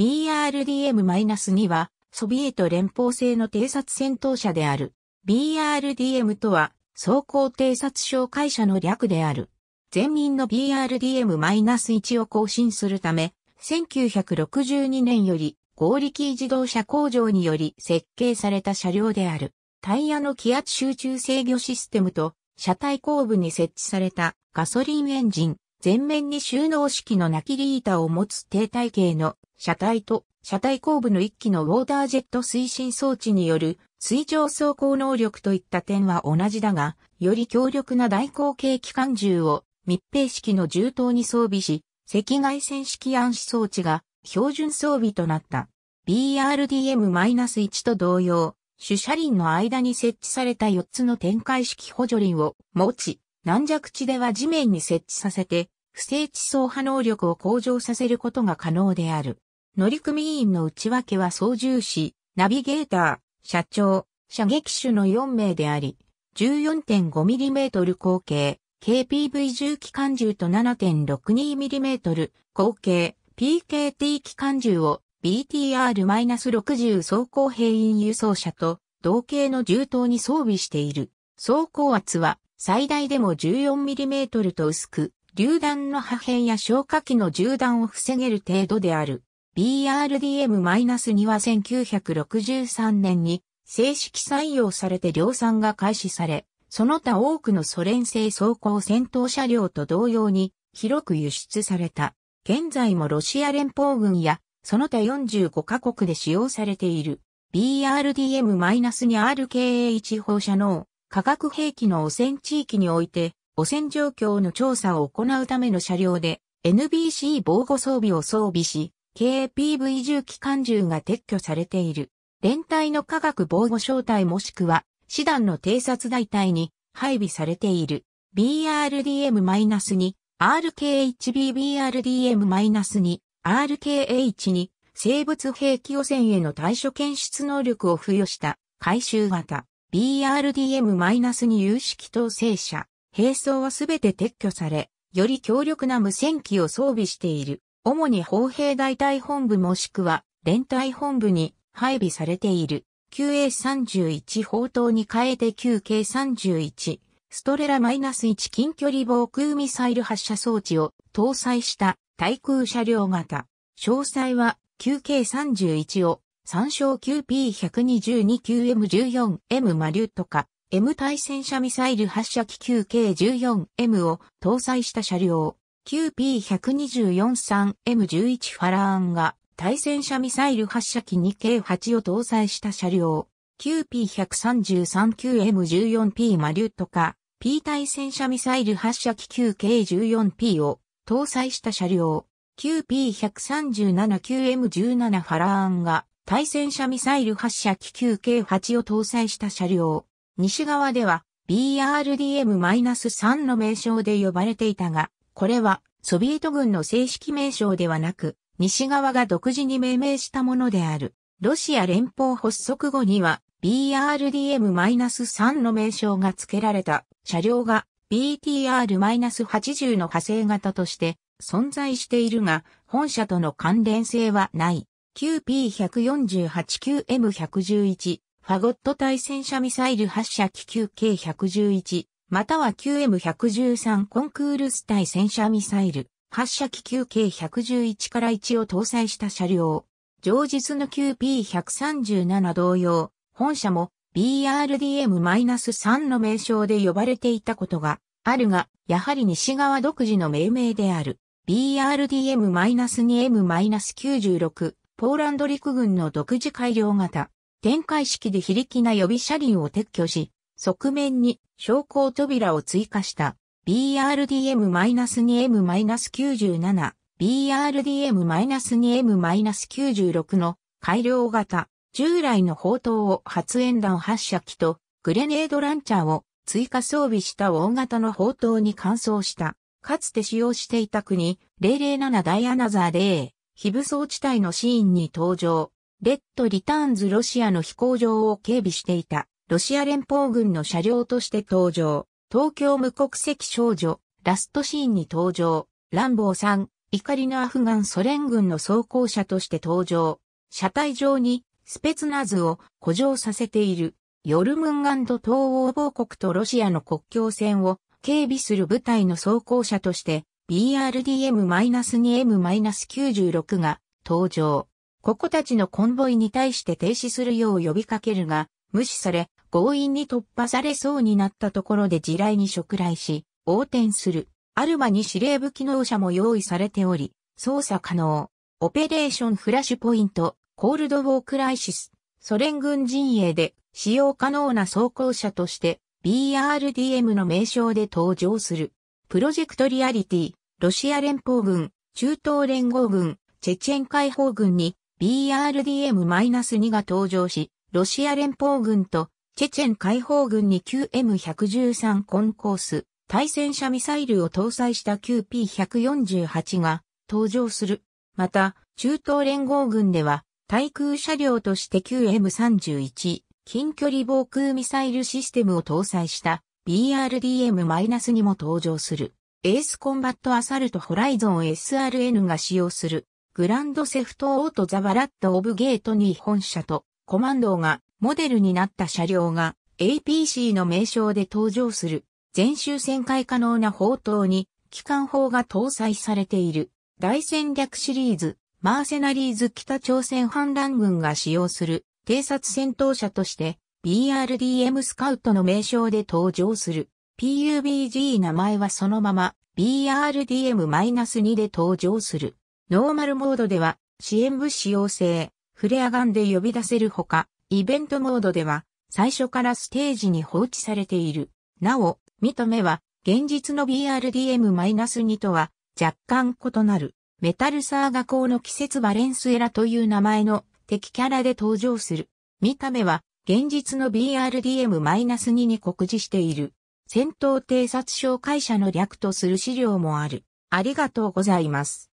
BRDM-2 は、ソビエト連邦製の偵察戦闘車である。BRDM とは、装甲偵察哨戒車の略である。前任の BRDM-1 を更新するため、1962年より合力自動車工場により設計された車両である。タイヤの気圧集中制御システムと車体後部に設置されたガソリンエンジン、前面に収納式のナキリ板を持つ低体系の車体と車体後部の1機のウォータージェット推進装置による水上走行能力といった点は同じだが、より強力な大口径機関銃を密閉式の銃刀に装備し、赤外線式暗視装置が標準装備となった。BRDM-1 と同様、主車輪の間に設置された4つの展開式補助輪を持ち、軟弱地では地面に設置させて、不正地走破能力を向上させることが可能である。乗組員の内訳は操縦士、ナビゲーター、社長、射撃手の4名であり、14.5mm 口径、KPV 重機関銃と 7.62mm 口径、PKT 機関銃を BTR-60 装甲兵員輸送車と同型の銃刀に装備している。装甲圧は最大でも 14mm と薄く、榴弾の破片や消火器の銃弾を防げる程度である。BRDM-2 は1963年に正式採用されて量産が開始され、その他多くのソ連製装甲戦闘車両と同様に広く輸出された。現在もロシア連邦軍やその他45カ国で使用されている BRDM-2RKA1 放射能化学兵器の汚染地域において汚染状況の調査を行うための車両で NBC 防護装備を装備し KPV 重機関銃が撤去されている。連隊の科学防護小隊もしくは、師団の偵察大隊に配備されている。BRDM-2、RKHBBRDM-2、r k h に、生物兵器汚染への対処検出能力を付与した回収型 BRDM-2 有識統制車。兵装はすべて撤去され、より強力な無線機を装備している。主に砲兵大隊本部もしくは連隊本部に配備されている QA31 砲塔に変えて 9K31 ストレラ -1 近距離防空ミサイル発射装置を搭載した対空車両型。詳細は 9K31 を参照 QP122QM14M マリュトか M 対戦車ミサイル発射機 9K14M を搭載した車両。q p 1 2 4 3 m 1 1ファラーンが対戦車ミサイル発射機2 k 8を搭載した車両、q p 1 3 3 9 m 1 4 p マリュットか P 対戦車ミサイル発射機 9K14P を搭載した車両、q p 1 3 7 9 m 1 7ファラーンが対戦車ミサイル発射機 9K8 を搭載した車両、西側では BRDM-3 の名称で呼ばれていたが、これはソビエト軍の正式名称ではなく、西側が独自に命名したものである。ロシア連邦発足後には BRDM-3 の名称が付けられた車両が BTR-80 の派生型として存在しているが、本社との関連性はない。QP148QM111 ファゴット対戦車ミサイル発射機球 k 1 1 1または QM113 コンクールス対戦車ミサイル、発射機 q k 111から1を搭載した車両。上日の QP137 同様、本社も BRDM-3 の名称で呼ばれていたことがあるが、やはり西側独自の命名である。BRDM-2M-96 ポーランド陸軍の独自改良型。展開式で非力な予備車輪を撤去し、側面に昇降扉を追加した BRDM-2M-97、BRDM-2M-96 の改良型、従来の砲塔を発煙弾発射機とグレネードランチャーを追加装備した大型の砲塔に換装した、かつて使用していた国、007ダイアナザー0、非武装地帯のシーンに登場、レッドリターンズロシアの飛行場を警備していた。ロシア連邦軍の車両として登場。東京無国籍少女、ラストシーンに登場。ランボーさん、怒りのアフガンソ連軍の装甲車として登場。車体上にスペツナズを古城させている。ヨルムンガンド東欧防国とロシアの国境線を警備する部隊の装甲車として BRDM-2M-96 が登場。ここたちのコンボイに対して停止するよう呼びかけるが、無視され、強引に突破されそうになったところで地雷に触雷し、横転する。アルマに司令部機能車も用意されており、操作可能。オペレーションフラッシュポイント、コールドウォークライシス、ソ連軍陣営で使用可能な装甲車として BRDM の名称で登場する。プロジェクトリアリティ、ロシア連邦軍、中東連合軍、チェチェン解放軍に BRDM-2 が登場し、ロシア連邦軍とチェチェン解放軍に QM113 コンコース、対戦車ミサイルを搭載した QP148 が登場する。また、中東連合軍では、対空車両として QM31、近距離防空ミサイルシステムを搭載した b r d m にも登場する。エースコンバットアサルトホライゾン SRN が使用するグランドセフトオートザバラットオブゲートに本社とコマンドーがモデルになった車両が APC の名称で登場する全周旋回可能な砲塔に機関砲が搭載されている大戦略シリーズマーセナリーズ北朝鮮反乱軍が使用する偵察戦闘車として BRDM スカウトの名称で登場する PUBG 名前はそのまま BRDM-2 で登場するノーマルモードでは支援物資要請フレアガンで呼び出せるほかイベントモードでは、最初からステージに放置されている。なお、見た目は、現実の BRDM-2 とは若干異なる。メタルサーガ校の季節バレンスエラという名前の敵キャラで登場する。見た目は現実の BRDM-2 に告示している。戦闘偵察紹介者の略とする資料もある。ありがとうございます。